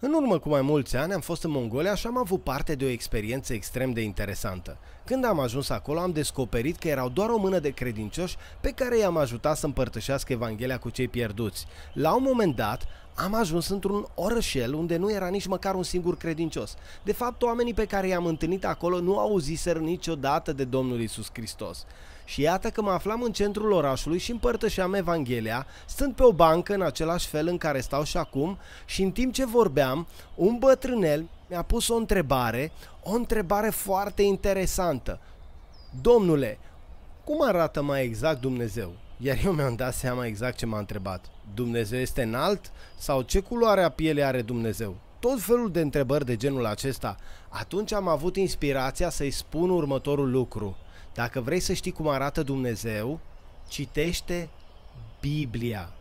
În urmă cu mai mulți ani am fost în Mongolia și am avut parte de o experiență extrem de interesantă. Când am ajuns acolo am descoperit că erau doar o mână de credincioși pe care i-am ajutat să împărtășească Evanghelia cu cei pierduți. La un moment dat am ajuns într-un orășel unde nu era nici măcar un singur credincios. De fapt, oamenii pe care i-am întâlnit acolo nu auziseră niciodată de Domnul Isus Hristos. Și iată că mă aflam în centrul orașului și împărtășeam Evanghelia, stând pe o bancă în același fel în care stau și acum și în timp ce vorbeam, un bătrânel mi-a pus o întrebare, o întrebare foarte interesantă. Domnule, cum arată mai exact Dumnezeu? Iar eu mi-am dat seama exact ce m-a întrebat. Dumnezeu este înalt sau ce culoare a pielei are Dumnezeu? Tot felul de întrebări de genul acesta. Atunci am avut inspirația să-i spun următorul lucru. Dacă vrei să știi cum arată Dumnezeu, citește Biblia.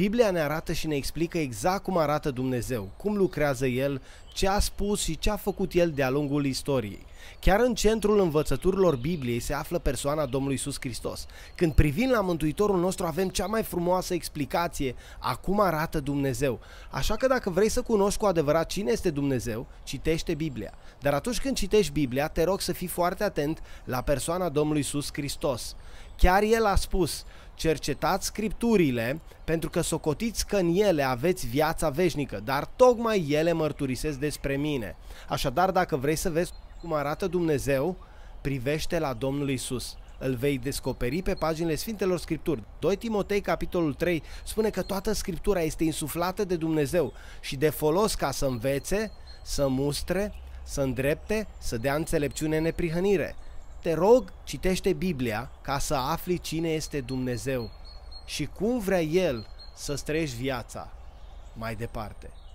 Biblia ne arată și ne explică exact cum arată Dumnezeu, cum lucrează El, ce a spus și ce a făcut El de-a lungul istoriei. Chiar în centrul învățăturilor Bibliei se află persoana Domnului Isus Hristos. Când privim la Mântuitorul nostru avem cea mai frumoasă explicație a cum arată Dumnezeu. Așa că dacă vrei să cunoști cu adevărat cine este Dumnezeu, citește Biblia. Dar atunci când citești Biblia, te rog să fii foarte atent la persoana Domnului Isus Hristos. Chiar El a spus, cercetați scripturile, pentru că socotiți că în ele aveți viața veșnică, dar tocmai ele mărturisesc despre mine. Așadar, dacă vrei să vezi cum arată Dumnezeu, privește la Domnul Isus. Îl vei descoperi pe paginile Sfintelor Scripturi. 2 Timotei, capitolul 3, spune că toată Scriptura este insuflată de Dumnezeu și de folos ca să învețe, să mustre, să îndrepte, să dea înțelepciune în neprihănire te rog, citește Biblia ca să afli cine este Dumnezeu și cum vrea El să străiești viața mai departe.